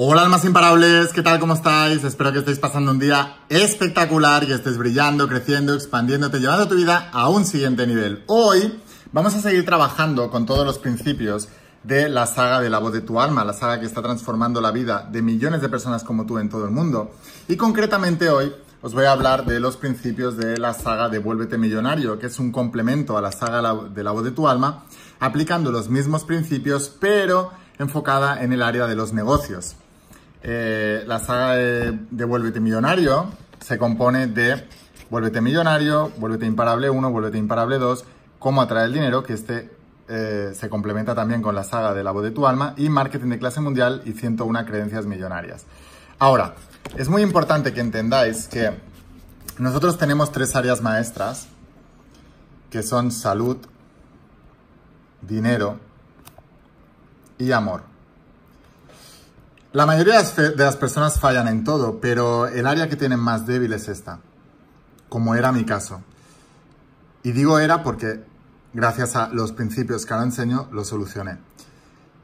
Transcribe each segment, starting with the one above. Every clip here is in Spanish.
Hola almas imparables, ¿qué tal? ¿Cómo estáis? Espero que estéis pasando un día espectacular y estés brillando, creciendo, expandiéndote, llevando tu vida a un siguiente nivel. Hoy vamos a seguir trabajando con todos los principios de la saga de la voz de tu alma, la saga que está transformando la vida de millones de personas como tú en todo el mundo. Y concretamente hoy os voy a hablar de los principios de la saga de Vuélvete Millonario, que es un complemento a la saga de la voz de tu alma, aplicando los mismos principios, pero enfocada en el área de los negocios. Eh, la saga de, Vuélvete Millonario se compone de Vuélvete Millonario, Vuélvete Imparable 1, Vuélvete Imparable 2, Cómo atraer el dinero, que este eh, se complementa también con la saga de La voz de tu alma, y Marketing de clase mundial y 101 creencias millonarias. Ahora, es muy importante que entendáis que nosotros tenemos tres áreas maestras, que son salud, dinero y amor. La mayoría de las personas fallan en todo, pero el área que tienen más débil es esta, como era mi caso. Y digo era porque gracias a los principios que ahora enseño lo solucioné.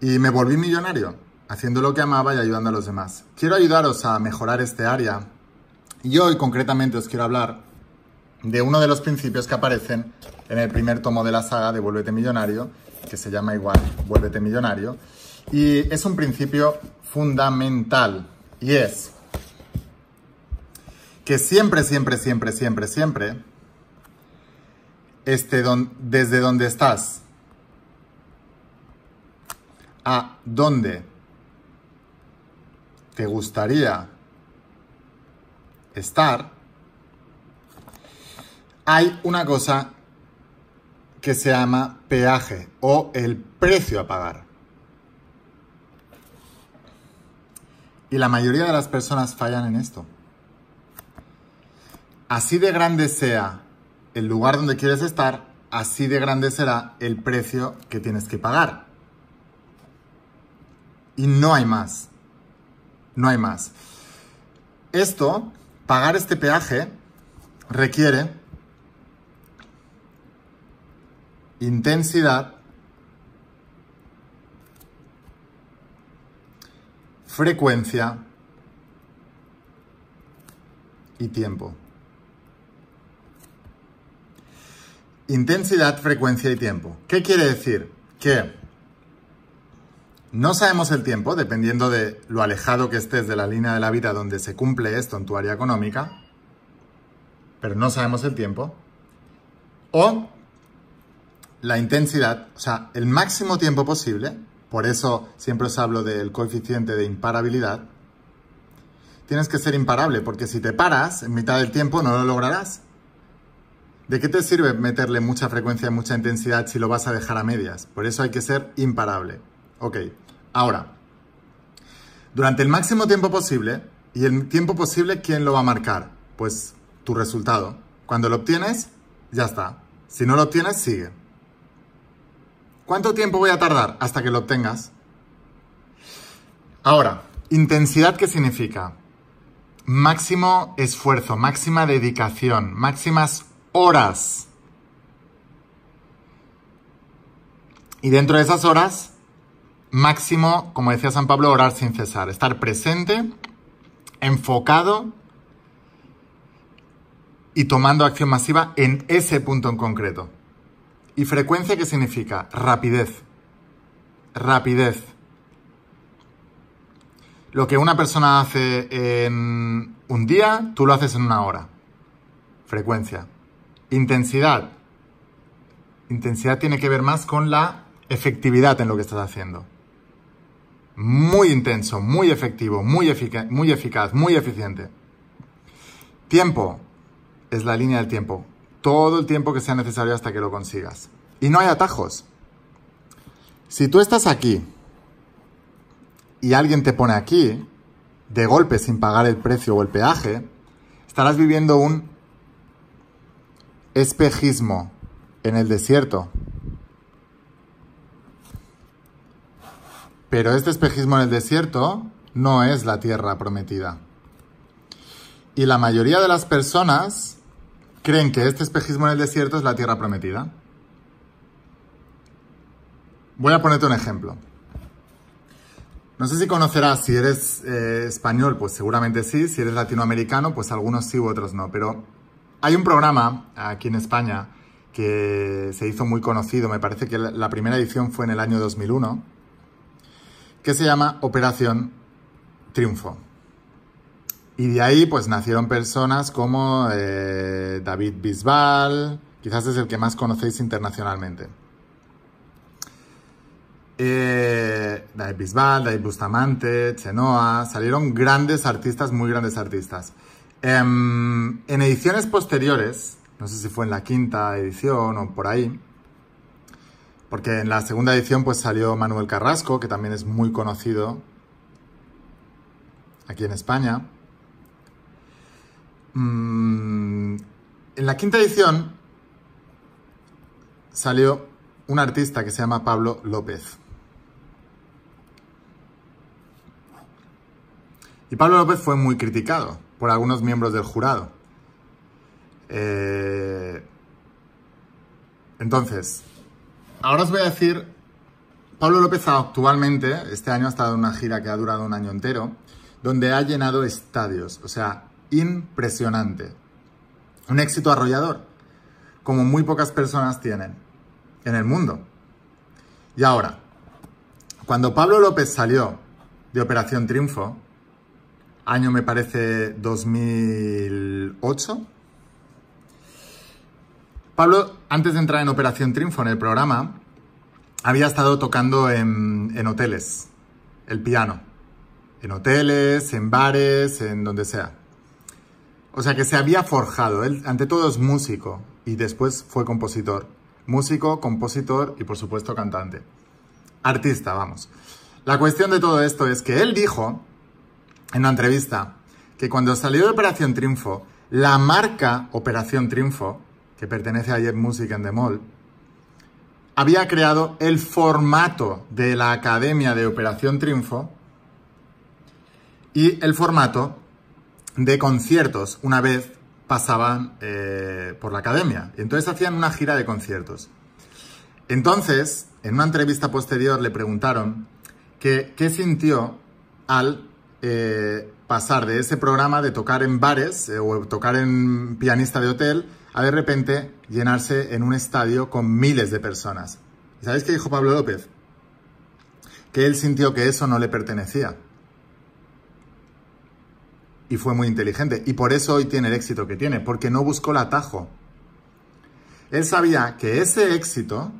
Y me volví millonario, haciendo lo que amaba y ayudando a los demás. Quiero ayudaros a mejorar este área y hoy concretamente os quiero hablar de uno de los principios que aparecen en el primer tomo de la saga de Vuélvete Millonario, que se llama igual Vuélvete Millonario, y es un principio fundamental y es que siempre, siempre, siempre, siempre, siempre, este desde donde estás a dónde te gustaría estar, hay una cosa que se llama peaje o el precio a pagar. Y la mayoría de las personas fallan en esto. Así de grande sea el lugar donde quieres estar, así de grande será el precio que tienes que pagar. Y no hay más. No hay más. Esto, pagar este peaje, requiere intensidad, frecuencia y tiempo. Intensidad, frecuencia y tiempo. ¿Qué quiere decir? Que no sabemos el tiempo, dependiendo de lo alejado que estés de la línea de la vida donde se cumple esto en tu área económica, pero no sabemos el tiempo. O la intensidad, o sea, el máximo tiempo posible, por eso siempre os hablo del coeficiente de imparabilidad, tienes que ser imparable, porque si te paras en mitad del tiempo no lo lograrás. ¿De qué te sirve meterle mucha frecuencia, y mucha intensidad si lo vas a dejar a medias? Por eso hay que ser imparable. Ok, ahora, durante el máximo tiempo posible, y el tiempo posible, ¿quién lo va a marcar? Pues tu resultado. Cuando lo obtienes, ya está. Si no lo obtienes, sigue. ¿Cuánto tiempo voy a tardar hasta que lo obtengas? Ahora, intensidad, ¿qué significa? Máximo esfuerzo, máxima dedicación, máximas horas. Y dentro de esas horas, máximo, como decía San Pablo, orar sin cesar, estar presente, enfocado y tomando acción masiva en ese punto en concreto. ¿Y frecuencia qué significa? Rapidez. Rapidez. Lo que una persona hace en un día, tú lo haces en una hora. Frecuencia. Intensidad. Intensidad tiene que ver más con la efectividad en lo que estás haciendo. Muy intenso, muy efectivo, muy, muy eficaz, muy eficiente. Tiempo es la línea del tiempo todo el tiempo que sea necesario hasta que lo consigas. Y no hay atajos. Si tú estás aquí y alguien te pone aquí, de golpe sin pagar el precio o el peaje, estarás viviendo un espejismo en el desierto. Pero este espejismo en el desierto no es la tierra prometida. Y la mayoría de las personas creen que este espejismo en el desierto es la tierra prometida. Voy a ponerte un ejemplo. No sé si conocerás, si eres eh, español, pues seguramente sí, si eres latinoamericano, pues algunos sí u otros no, pero hay un programa aquí en España que se hizo muy conocido, me parece que la primera edición fue en el año 2001, que se llama Operación Triunfo. Y de ahí pues nacieron personas como eh, David Bisbal, quizás es el que más conocéis internacionalmente. Eh, David Bisbal, David Bustamante, Chenoa, salieron grandes artistas, muy grandes artistas. Em, en ediciones posteriores, no sé si fue en la quinta edición o por ahí, porque en la segunda edición pues salió Manuel Carrasco, que también es muy conocido aquí en España. Mm, en la quinta edición salió un artista que se llama Pablo López. Y Pablo López fue muy criticado por algunos miembros del jurado. Eh, entonces, ahora os voy a decir, Pablo López actualmente, este año ha estado en una gira que ha durado un año entero, donde ha llenado estadios. O sea, impresionante. Un éxito arrollador, como muy pocas personas tienen en el mundo. Y ahora, cuando Pablo López salió de Operación Triunfo, año me parece 2008, Pablo, antes de entrar en Operación Triunfo en el programa, había estado tocando en, en hoteles, el piano, en hoteles, en bares, en donde sea. O sea que se había forjado. Él, ante todo, es músico y después fue compositor. Músico, compositor y, por supuesto, cantante. Artista, vamos. La cuestión de todo esto es que él dijo en una entrevista que cuando salió de Operación Triunfo, la marca Operación Triunfo, que pertenece a Jet Music and The Mall, había creado el formato de la Academia de Operación Triunfo y el formato de conciertos una vez pasaban eh, por la academia. entonces hacían una gira de conciertos. Entonces, en una entrevista posterior le preguntaron que, qué sintió al eh, pasar de ese programa de tocar en bares eh, o tocar en pianista de hotel a de repente llenarse en un estadio con miles de personas. ¿Sabéis qué dijo Pablo López? Que él sintió que eso no le pertenecía y fue muy inteligente. Y por eso hoy tiene el éxito que tiene, porque no buscó el atajo. Él sabía que ese éxito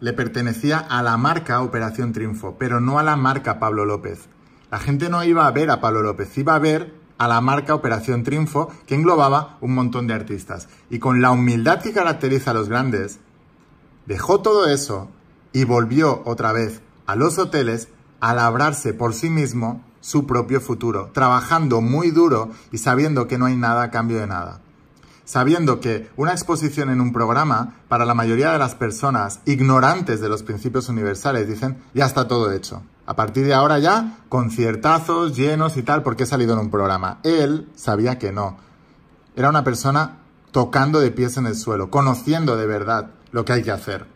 le pertenecía a la marca Operación Triunfo, pero no a la marca Pablo López. La gente no iba a ver a Pablo López, iba a ver a la marca Operación Triunfo, que englobaba un montón de artistas. Y con la humildad que caracteriza a los grandes, dejó todo eso y volvió otra vez a los hoteles a labrarse por sí mismo su propio futuro, trabajando muy duro y sabiendo que no hay nada a cambio de nada. Sabiendo que una exposición en un programa, para la mayoría de las personas ignorantes de los principios universales, dicen, ya está todo hecho. A partir de ahora ya, conciertazos llenos y tal, porque he salido en un programa. Él sabía que no. Era una persona tocando de pies en el suelo, conociendo de verdad lo que hay que hacer.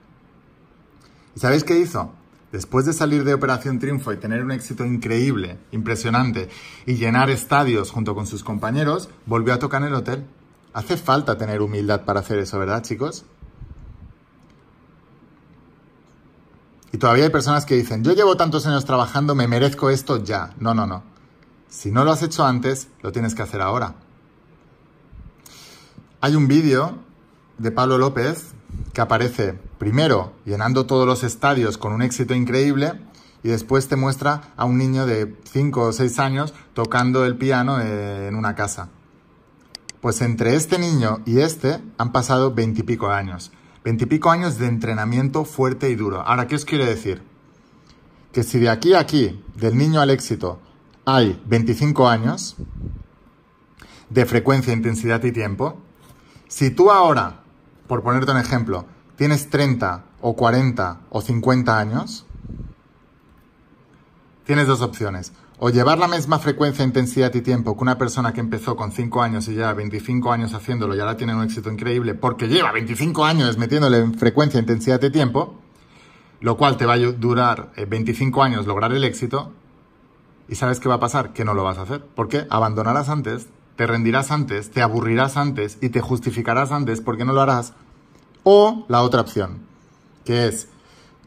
¿Y sabéis qué hizo? Después de salir de Operación Triunfo y tener un éxito increíble, impresionante, y llenar estadios junto con sus compañeros, volvió a tocar en el hotel. Hace falta tener humildad para hacer eso, ¿verdad, chicos? Y todavía hay personas que dicen, yo llevo tantos años trabajando, me merezco esto ya. No, no, no. Si no lo has hecho antes, lo tienes que hacer ahora. Hay un vídeo de Pablo López que aparece primero llenando todos los estadios con un éxito increíble y después te muestra a un niño de 5 o 6 años tocando el piano en una casa. Pues entre este niño y este han pasado veintipico años. Veintipico años de entrenamiento fuerte y duro. Ahora, ¿qué os quiere decir? Que si de aquí a aquí, del niño al éxito, hay 25 años de frecuencia, intensidad y tiempo, si tú ahora por ponerte un ejemplo, tienes 30 o 40 o 50 años, tienes dos opciones. O llevar la misma frecuencia, intensidad y tiempo que una persona que empezó con 5 años y ya 25 años haciéndolo y ahora tiene un éxito increíble porque lleva 25 años metiéndole en frecuencia, intensidad y tiempo, lo cual te va a durar 25 eh, años lograr el éxito. ¿Y sabes qué va a pasar? Que no lo vas a hacer. ¿Por qué? Abandonarás antes te rendirás antes, te aburrirás antes y te justificarás antes porque no lo harás. O la otra opción, que es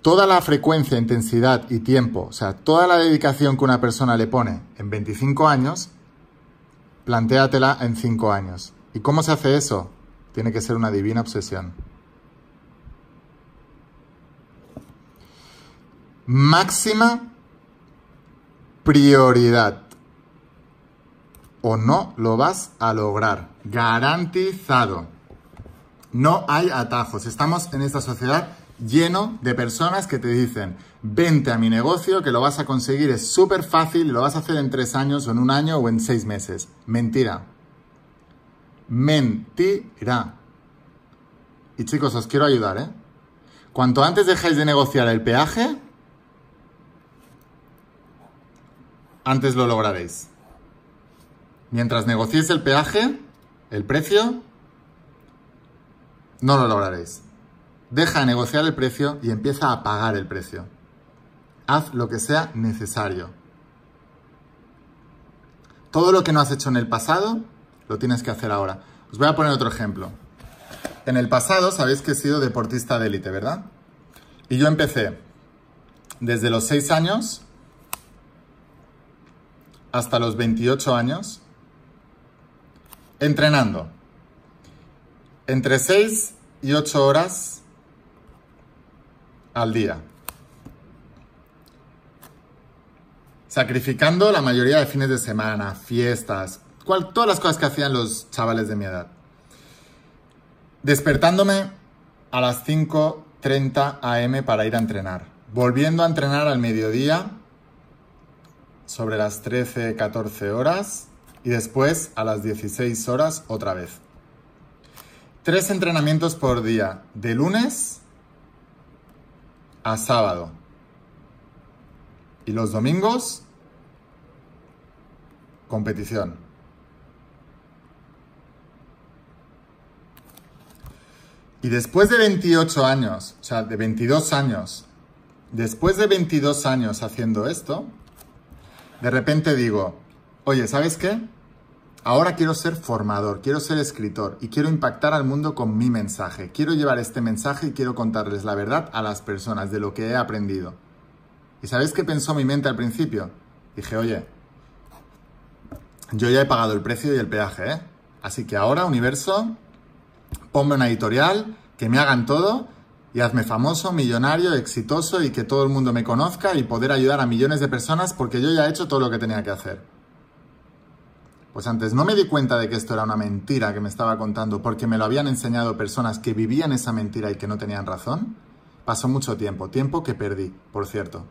toda la frecuencia, intensidad y tiempo, o sea, toda la dedicación que una persona le pone en 25 años, plantéatela en 5 años. ¿Y cómo se hace eso? Tiene que ser una divina obsesión. Máxima prioridad o no lo vas a lograr. Garantizado. No hay atajos. Estamos en esta sociedad lleno de personas que te dicen, vente a mi negocio, que lo vas a conseguir, es súper fácil, lo vas a hacer en tres años o en un año o en seis meses. Mentira. Mentira. Y chicos, os quiero ayudar, ¿eh? Cuanto antes dejáis de negociar el peaje, antes lo lograréis. Mientras negociéis el peaje, el precio, no lo lograréis. Deja de negociar el precio y empieza a pagar el precio. Haz lo que sea necesario. Todo lo que no has hecho en el pasado, lo tienes que hacer ahora. Os voy a poner otro ejemplo. En el pasado sabéis que he sido deportista de élite, ¿verdad? Y yo empecé desde los 6 años hasta los 28 años Entrenando. Entre 6 y 8 horas al día. Sacrificando la mayoría de fines de semana, fiestas, todas las cosas que hacían los chavales de mi edad. Despertándome a las 5.30 am para ir a entrenar. Volviendo a entrenar al mediodía, sobre las 13, 14 horas y después a las 16 horas otra vez. Tres entrenamientos por día, de lunes a sábado. Y los domingos, competición. Y después de 28 años, o sea, de 22 años, después de 22 años haciendo esto, de repente digo, oye, ¿sabes qué? Ahora quiero ser formador, quiero ser escritor y quiero impactar al mundo con mi mensaje. Quiero llevar este mensaje y quiero contarles la verdad a las personas de lo que he aprendido. ¿Y sabéis qué pensó mi mente al principio? Dije, oye, yo ya he pagado el precio y el peaje, ¿eh? Así que ahora, universo, ponme una editorial, que me hagan todo y hazme famoso, millonario, exitoso y que todo el mundo me conozca y poder ayudar a millones de personas porque yo ya he hecho todo lo que tenía que hacer. Pues antes no me di cuenta de que esto era una mentira que me estaba contando porque me lo habían enseñado personas que vivían esa mentira y que no tenían razón. Pasó mucho tiempo, tiempo que perdí, por cierto.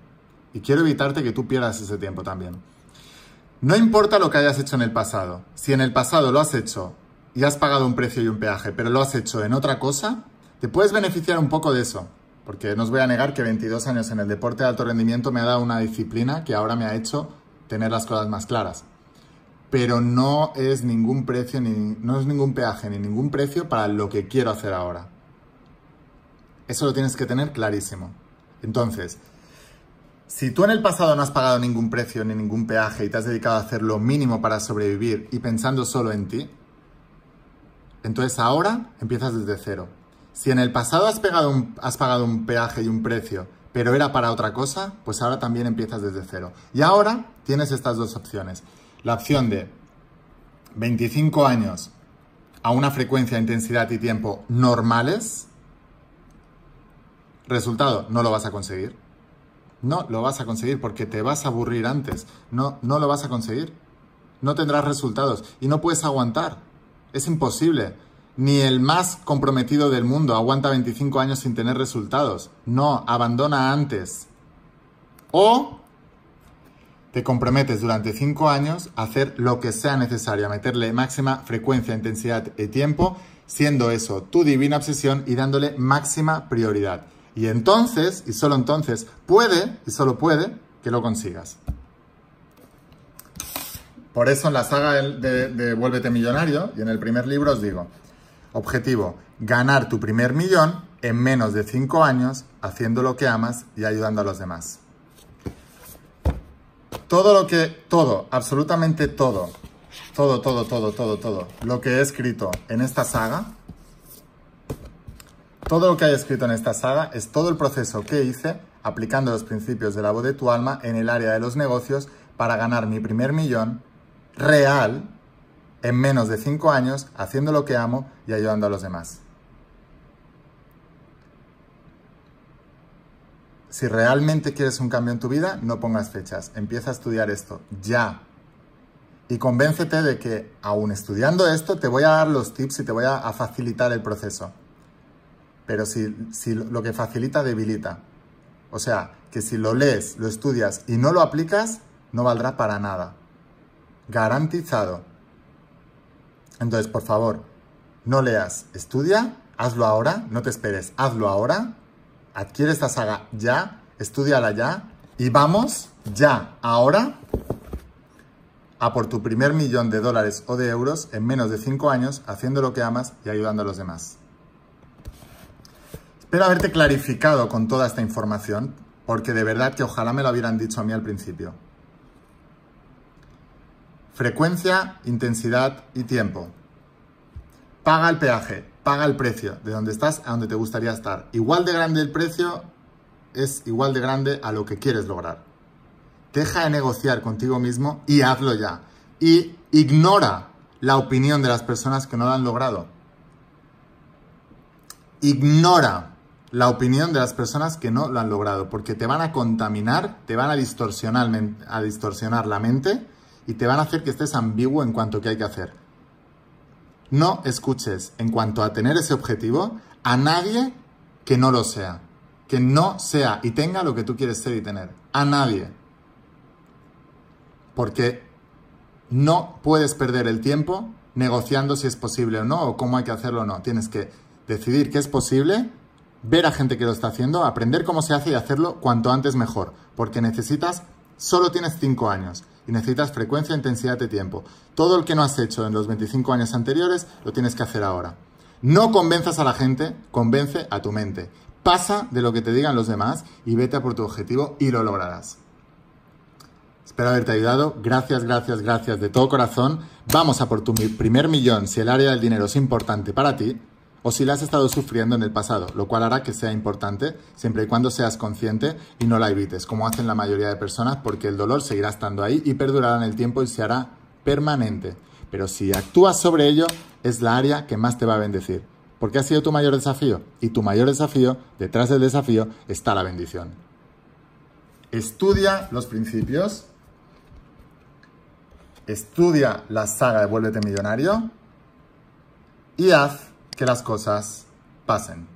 Y quiero evitarte que tú pierdas ese tiempo también. No importa lo que hayas hecho en el pasado. Si en el pasado lo has hecho y has pagado un precio y un peaje, pero lo has hecho en otra cosa, te puedes beneficiar un poco de eso. Porque no os voy a negar que 22 años en el deporte de alto rendimiento me ha dado una disciplina que ahora me ha hecho tener las cosas más claras pero no es ningún precio, ni, no es ningún peaje, ni ningún precio para lo que quiero hacer ahora. Eso lo tienes que tener clarísimo. Entonces, si tú en el pasado no has pagado ningún precio ni ningún peaje y te has dedicado a hacer lo mínimo para sobrevivir y pensando solo en ti, entonces ahora empiezas desde cero. Si en el pasado has pagado un peaje y un precio, pero era para otra cosa, pues ahora también empiezas desde cero. Y ahora tienes estas dos opciones la opción de 25 años a una frecuencia, intensidad y tiempo normales, resultado, no lo vas a conseguir. No lo vas a conseguir porque te vas a aburrir antes. No, no lo vas a conseguir. No tendrás resultados y no puedes aguantar. Es imposible. Ni el más comprometido del mundo aguanta 25 años sin tener resultados. No, abandona antes. O te comprometes durante cinco años a hacer lo que sea necesario, a meterle máxima frecuencia, intensidad y tiempo, siendo eso tu divina obsesión y dándole máxima prioridad. Y entonces, y solo entonces, puede, y solo puede, que lo consigas. Por eso en la saga de, Vuélvete Millonario y en el primer libro os digo, objetivo, ganar tu primer millón en menos de cinco años haciendo lo que amas y ayudando a los demás todo lo que, todo, absolutamente todo, todo, todo, todo, todo, todo, lo que he escrito en esta saga, todo lo que hay escrito en esta saga es todo el proceso que hice aplicando los principios de la voz de tu alma en el área de los negocios para ganar mi primer millón real en menos de cinco años haciendo lo que amo y ayudando a los demás. Si realmente quieres un cambio en tu vida, no pongas fechas. Empieza a estudiar esto ya. Y convéncete de que, aún estudiando esto, te voy a dar los tips y te voy a, facilitar el proceso. Pero si, si lo que facilita debilita. O sea, que si lo lees, lo estudias y no lo aplicas, no valdrá para nada. Garantizado. Entonces, por favor, no leas, estudia, hazlo ahora, no te esperes, hazlo ahora adquiere esta saga ya, estudiala ya y vamos ya, ahora, a por tu primer millón de dólares o de euros en menos de 5 años haciendo lo que amas y ayudando a los demás. Espero haberte clarificado con toda esta información, porque de verdad que ojalá me lo hubieran dicho a mí al principio. Frecuencia, intensidad y tiempo. Paga el peaje, paga el precio de donde estás a donde te gustaría estar. Igual de grande el precio es igual de grande a lo que quieres lograr. Deja de negociar contigo mismo y hazlo ya. Y ignora la opinión de las personas que no lo han logrado. Ignora la opinión de las personas que no lo han logrado, porque te van a contaminar, te van a distorsionar, a distorsionar la mente y te van a hacer que estés ambiguo en cuanto a qué hay que hacer. No escuches, en cuanto a tener ese objetivo, a nadie que no lo sea, que no sea y tenga lo que tú quieres ser y tener. A nadie. Porque no puedes perder el tiempo negociando si es posible o no, o cómo hay que hacerlo o no. Tienes que decidir qué es posible, ver a gente que lo está haciendo, aprender cómo se hace y hacerlo cuanto antes mejor, porque necesitas, solo tienes cinco años y necesitas frecuencia, intensidad y tiempo. Todo el que no has hecho en los 25 años anteriores lo tienes que hacer ahora. No convenzas a la gente, convence a tu mente. Pasa de lo que te digan los demás y vete a por tu objetivo y lo lograrás. Espero haberte ayudado. Gracias, gracias, gracias de todo corazón. Vamos a por tu primer millón si el área del dinero es importante para ti o si la has estado sufriendo en el pasado, lo cual hará que sea importante siempre y cuando seas consciente y no la evites, como hacen la mayoría de personas, porque el dolor seguirá estando ahí y perdurará en el tiempo y se hará permanente. Pero si actúas sobre ello, es la área que más te va a bendecir, porque ha sido tu mayor desafío y tu mayor desafío, detrás del desafío, está la bendición. Estudia los principios, estudia la saga de Vuélvete Millonario y haz que las cosas pasen.